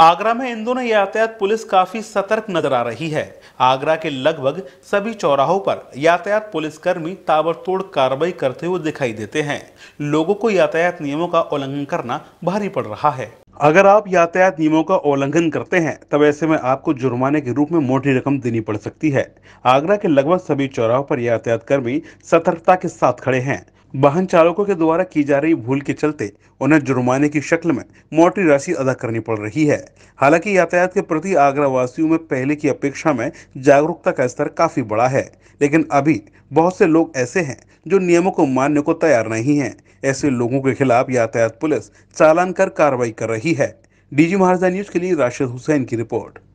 आगरा में इन दोनों यातायात पुलिस काफी सतर्क नजर आ रही है आगरा के लगभग सभी चौराहों पर यातायात पुलिसकर्मी ताबड़तोड़ कार्रवाई करते हुए दिखाई देते हैं लोगों को यातायात नियमों का उल्लंघन करना भारी पड़ रहा है अगर आप यातायात नियमों का उल्लंघन करते हैं तब ऐसे में आपको जुर्माने के रूप में मोटी रकम देनी पड़ सकती है आगरा के लगभग सभी चौराहों पर यातायात कर्मी सतर्कता के साथ खड़े हैं वाहन चालकों के द्वारा की जा रही भूल के चलते उन्हें जुर्माने की शक्ल में मोटी राशि अदा करनी पड़ रही है हालांकि यातायात के प्रति आगरा वासियों में पहले की अपेक्षा में जागरूकता का स्तर काफी बड़ा है लेकिन अभी बहुत से लोग ऐसे हैं जो नियमों को मानने को तैयार नहीं हैं ऐसे लोगों के खिलाफ यातायात पुलिस चालान कर कार्रवाई कर रही है डीजी महाराजा न्यूज के लिए राशिद हुसैन की रिपोर्ट